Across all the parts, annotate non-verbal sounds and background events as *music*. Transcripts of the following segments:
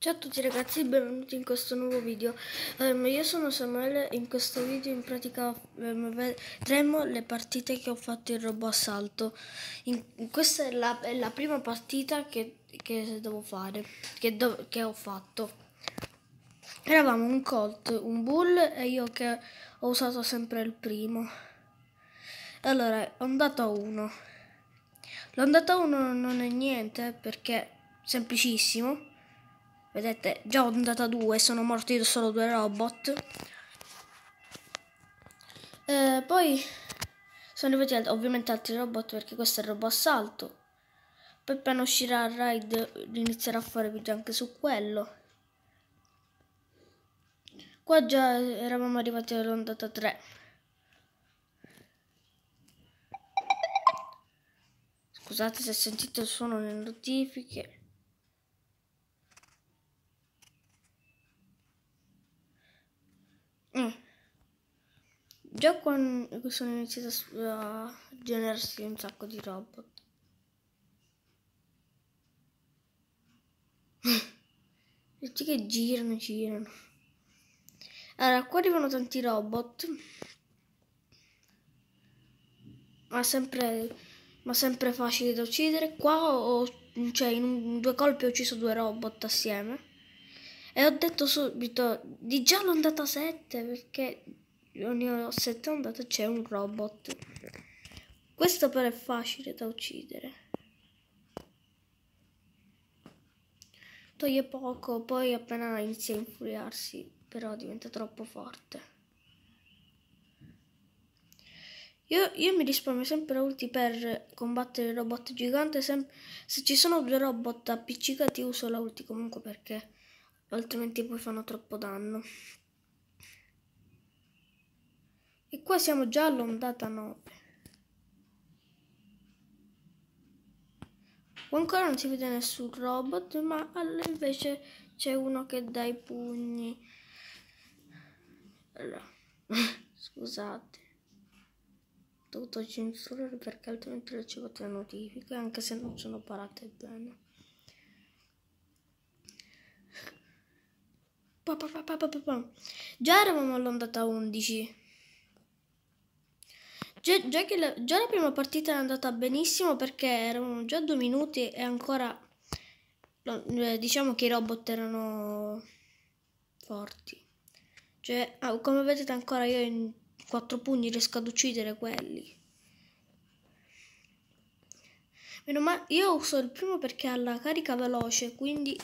Ciao a tutti ragazzi benvenuti in questo nuovo video um, Io sono Samuele in questo video in pratica um, vedremo le partite che ho fatto in Robo Assalto in, in Questa è la, è la, prima partita che, che devo fare, che, do, che, ho fatto Eravamo un Colt, un Bull e io che ho usato sempre il primo Allora, ho 1 L'ho 1 non è niente perché è semplicissimo Vedete, già ho andata due, sono morti solo due robot. Eh, poi sono arrivati ovviamente altri robot perché questo è il robot assalto. Poi appena uscirà il raid inizierà a fare video anche su quello. Qua già eravamo arrivati all'ondata 3. Scusate se sentite il suono nelle notifiche. Mm. Già quando sono iniziato a generarsi un sacco di robot. *laughs* Tutti che girano, girano. Allora, qua arrivano tanti robot. Ma sempre, ma sempre facile da uccidere. Qua ho, cioè, in un, due colpi ho ucciso due robot assieme. E ho detto subito di già l'ondata 7 perché ogni 7 ondata c'è un robot. Questo però è facile da uccidere. Toglie poco, poi appena inizia a infuriarsi, però diventa troppo forte. Io, io, mi risparmio sempre ulti per combattere il robot gigante. se ci sono due robot appiccicati uso la ulti comunque perché altrimenti poi fanno troppo danno. E qua siamo già all'ondata 9. Ancora non si vede nessun robot, ma invece c'è uno che dà i pugni. Allora, *laughs* scusate. Ho dovuto censurare perché altrimenti ricevo tre notifiche, anche se non sono parate bene. Pa, pa, pa, già eravamo all'ondata 11. Già, già, che la, già la prima partita è andata benissimo perché eravamo già due minuti e ancora... Eh, diciamo che i robot erano forti. Cioè, ah, come vedete ancora io in quattro pugni riesco ad uccidere quelli. Meno male, io uso il primo perché ha la carica veloce, quindi...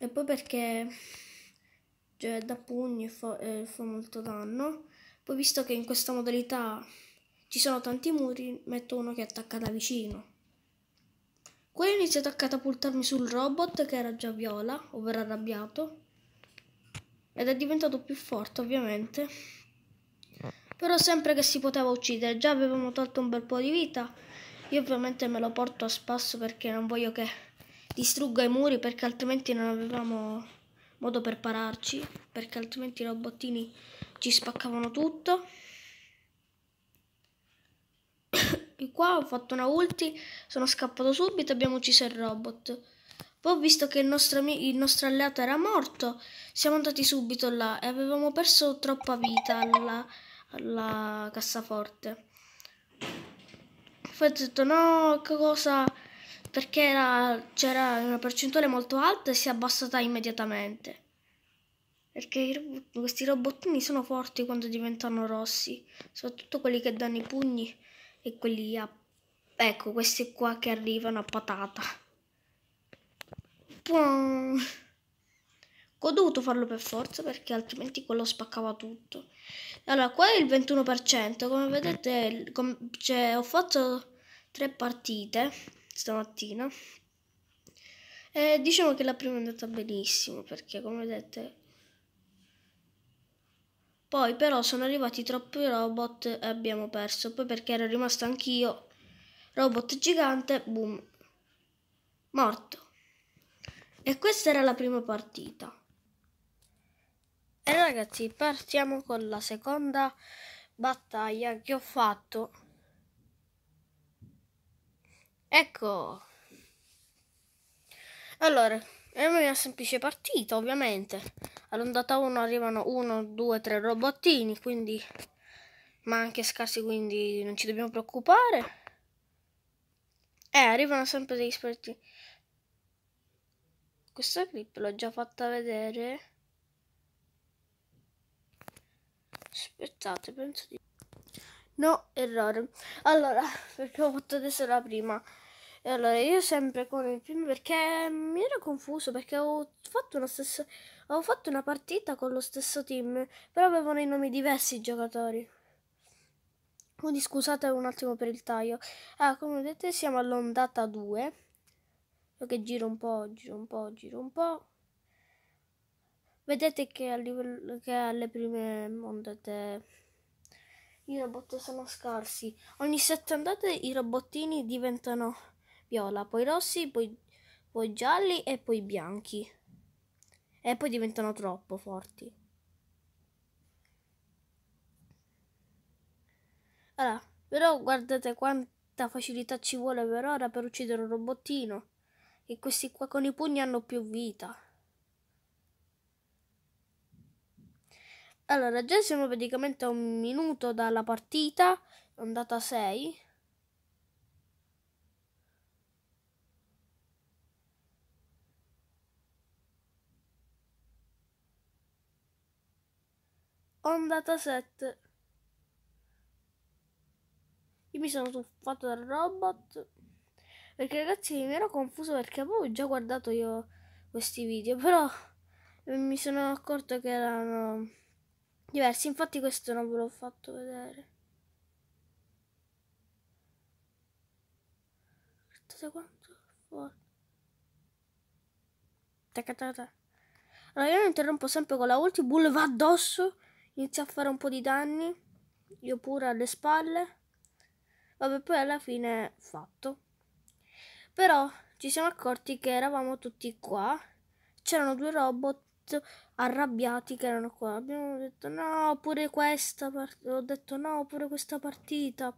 E poi perché cioè da pugni fa, eh, fa molto danno. Poi visto che in questa modalità ci sono tanti muri, metto uno che attacca da vicino. Poi ho iniziato a catapultarmi sul robot che era già viola, ovvero arrabbiato, ed è diventato più forte ovviamente. Però sempre che si poteva uccidere, già avevamo tolto un bel po' di vita. Io ovviamente me lo porto a spasso perché non voglio che distrugga i muri perché altrimenti non avevamo modo per pararci perché altrimenti i robottini ci spaccavano tutto *coughs* e qua ho fatto una ulti sono scappato subito abbiamo ucciso il robot poi ho visto che il nostro, il nostro alleato era morto siamo andati subito là e avevamo perso troppa vita alla, alla cassaforte poi ho detto no che cosa perché c'era una percentuale molto alta e si è abbassata immediatamente. Perché questi robottini sono forti quando diventano rossi, soprattutto quelli che danno i pugni e quelli a... Ecco, questi qua che arrivano a patata. Pum. Ho dovuto farlo per forza perché altrimenti quello spaccava tutto. Allora, qua è il 21%, come vedete com cioè, ho fatto tre partite stamattina. E eh, diciamo che la prima è andata benissimo perché come vedete poi però sono arrivati troppi robot e abbiamo perso, poi perché ero rimasto anch'io robot gigante, boom, morto. E questa era la prima partita. E ragazzi, partiamo con la seconda battaglia che ho fatto Ecco. Allora, è una semplice partita, ovviamente. All'ondata 1 arrivano 1, 2, 3 robottini, quindi... Ma anche scarsi, quindi non ci dobbiamo preoccupare. Eh, arrivano sempre degli esperti. Questa clip l'ho già fatta vedere. Aspettate, penso di... No, errore. Allora, *laughs* perché ho fatto adesso la prima. E allora io sempre con il primo perché mi ero confuso perché ho fatto, stessa, ho fatto una partita con lo stesso team, però avevano i nomi diversi i giocatori. Quindi scusate un attimo per il taglio. Ah, come vedete siamo all'ondata 2. Io che giro un po', giro un po', giro un po'. Vedete che, livello, che alle prime ondate i robot sono scarsi. Ogni sette ondate i robottini diventano viola, poi rossi, poi, poi gialli e poi bianchi. E poi diventano troppo forti. Allora, però guardate quanta facilità ci vuole per ora per uccidere un robottino. E questi qua con i pugni hanno più vita. Allora, già siamo praticamente a un minuto dalla partita, è andata 6. on dataset io mi sono tuffato dal robot perché ragazzi mi ero confuso perché avevo già guardato io questi video *laughs* però mi sono accorto che erano diversi infatti questo non ve l'ho fatto vedere guardate quanto forte tacatata allora io lo interrompo sempre con la ulti bull va addosso inizia a fare un po' di danni, io pure alle spalle. Vabbè, poi alla fine fatto. Però ci siamo accorti che eravamo tutti qua, c'erano due robot arrabbiati che erano qua. Abbiamo detto no, pure questa partita. Ho detto no, pure questa partita.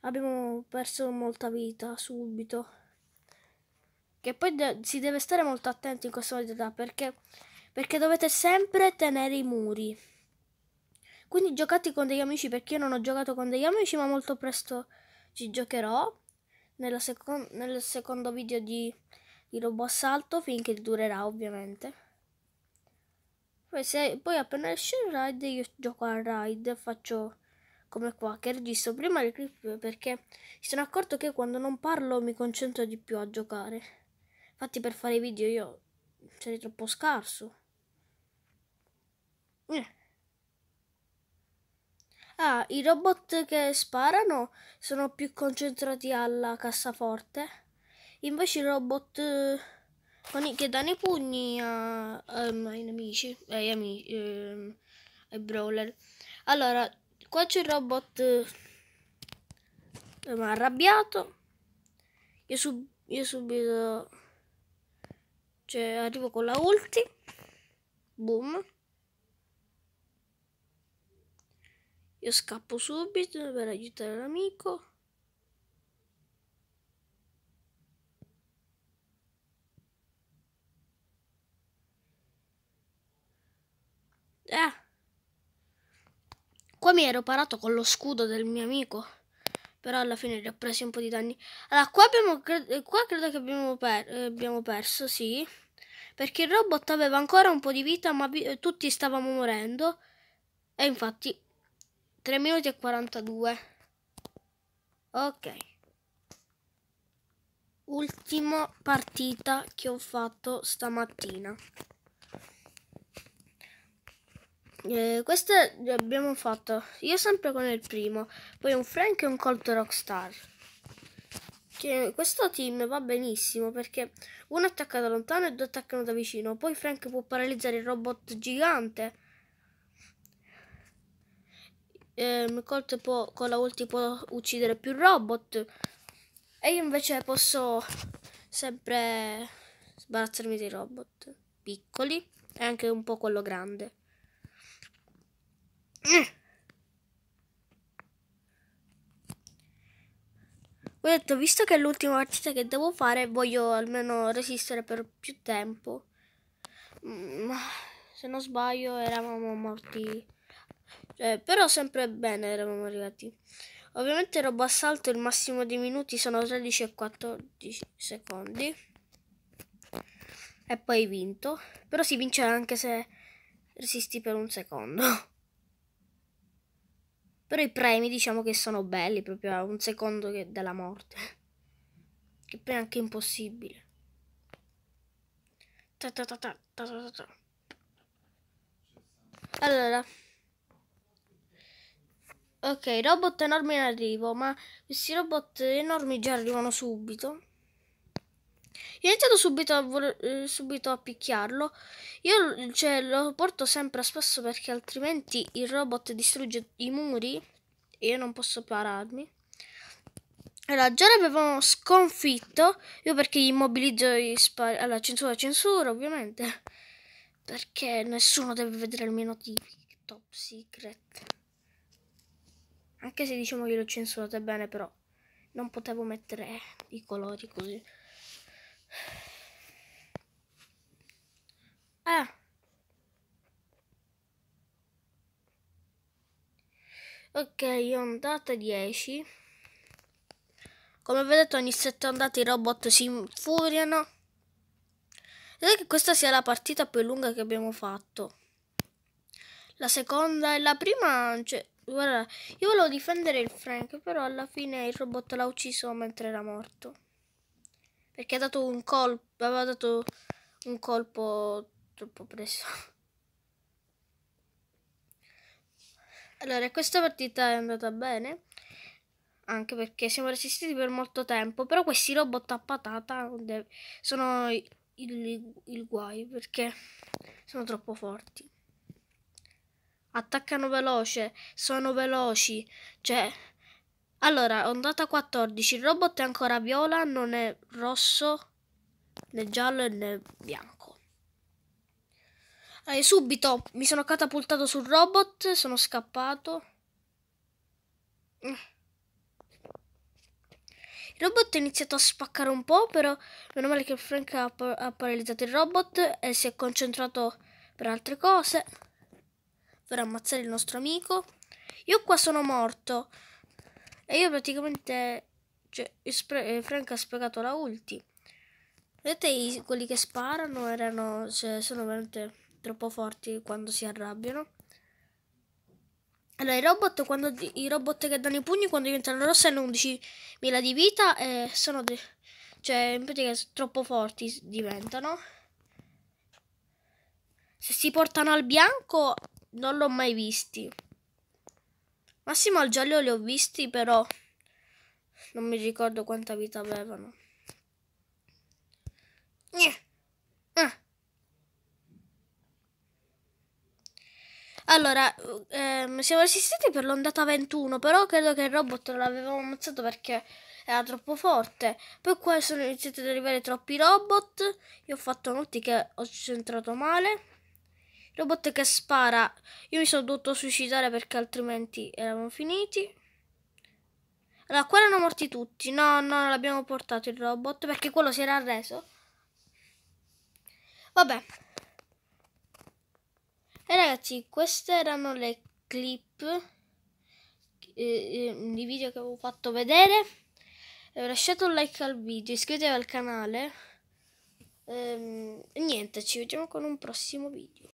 Abbiamo perso molta vita subito. Che poi de- si deve stare molto attenti in questa modalità perché, perché dovete sempre tenere i muri. Quindi giocate con degli amici perché io non ho giocato con degli amici, ma molto presto ci giocherò seco- nel secondo video di, di Robo Assalto, finché durerà ovviamente. Poi, se, poi appena esce il raid io gioco al raid, faccio come qua che registro prima il clip perché mi sono accorto che quando non parlo mi concentro di più a giocare. Infatti per fare i video io sarei troppo scarso. Eh. Ah, i robot che sparano sono più concentrati alla cassaforte, invece i robot eh, i, che danno i pugni a, um, ai nemici, ai amici, um, ehm, ai brawler. Allora, qua c'è il robot um, arrabbiato. Io, sub, io subito... Cioè, arrivo con la ulti. Boom. Io scappo subito per aiutare l'amico. Eh. Qua mi ero parato con lo scudo del mio amico. Però alla fine gli ho presi un po' di danni. Allora, qua, abbiamo, cre qua credo che abbiamo, per eh, abbiamo perso, sì. Perché il robot aveva ancora un po' di vita, ma tutti stavamo morendo. E infatti 3 minuti e 42. Ok. Ultima partita che ho fatto stamattina. Eh, queste le abbiamo fatto io sempre con il primo, poi un Frank e un Colt Rockstar. Che questo team va benissimo perché uno attacca da lontano e due attaccano da vicino. Poi Frank può paralizzare il robot gigante ehm, Colt può, con la ulti può uccidere più robot e io invece posso sempre sbarazzarmi dei robot piccoli e anche un po' quello grande. Ho detto, visto che è l'ultima partita che devo fare, voglio almeno resistere per più tempo. Mm, ma se non sbaglio eravamo morti eh, però sempre bene eravamo arrivati. Ovviamente robo assalto il massimo dei minuti sono 13 e 14 secondi. E poi vinto. Però si vince anche se resisti per un secondo. *laughs* Però i premi diciamo che sono belli, proprio a un secondo che, dalla morte. Che poi è anche impossibile. Ta ta ta ta ta ta ta. Allora. Ok, robot enormi in arrivo, ma questi robot enormi già arrivano subito. Io ho iniziato subito a, eh, subito a picchiarlo. Io cioè, lo porto sempre a spasso perché altrimenti il robot distrugge i muri e io non posso pararmi. Allora, già l'avevamo sconfitto. Io perché immobilizzo gli spari. Allora, censura, censura, ovviamente. Perché nessuno deve vedere le mie notifiche. Top secret. Anche se diciamo che l'ho censurata bene, però non potevo mettere i colori così. Ah! Ok, ondata 10. Come vedete ogni sette ondate i robot si infuriano. Credo che questa sia la partita più lunga che abbiamo fatto. La seconda e la prima, cioè, Guarda, io volevo difendere il Frank, però alla fine il robot l'ha ucciso mentre era morto. Perché ha dato un colpo, aveva dato un colpo troppo presto. Allora, questa partita è andata bene, anche perché siamo resistiti per molto tempo, però questi robot a patata sono il, il guai, perché sono troppo forti attaccano veloce, sono veloci, cioè... Allora, ondata 14, il robot è ancora viola, non è rosso, né giallo né bianco. Eh, subito mi sono catapultato sul robot, sono scappato. Il robot ha iniziato a spaccare un po', però meno male che Frank ha, ha paralizzato il robot e si è concentrato per altre cose per ammazzare il nostro amico. Io qua sono morto. E io praticamente... Cioè, eh, Frank ha spiegato la ulti. Vedete i, quelli che sparano erano, cioè, sono veramente troppo forti quando si arrabbiano. Allora, i robot, quando, i robot che danno i pugni quando diventano rossi hanno 11.000 di vita e sono... De- cioè, in pratica troppo forti diventano. Se si portano al bianco non l'ho mai visti. Massimo al giallo li ho visti, però non mi ricordo quanta vita avevano. Ah. Allora, ehm, siamo resistiti per l'ondata 21, però credo che il robot l'avevamo ammazzato perché era troppo forte. Poi qua sono iniziati ad arrivare troppi robot, io ho fatto noti che ho centrato male. Robot che spara. Io mi sono dovuto suicidare perché altrimenti eravamo finiti. Allora, qua erano morti tutti. No, no, non l'abbiamo portato il robot perché quello si era arreso. Vabbè. E eh, ragazzi, queste erano le clip eh, eh, di video che avevo fatto vedere. Eh, lasciate un like al video, iscrivetevi al canale. Ehm, niente, ci vediamo con un prossimo video.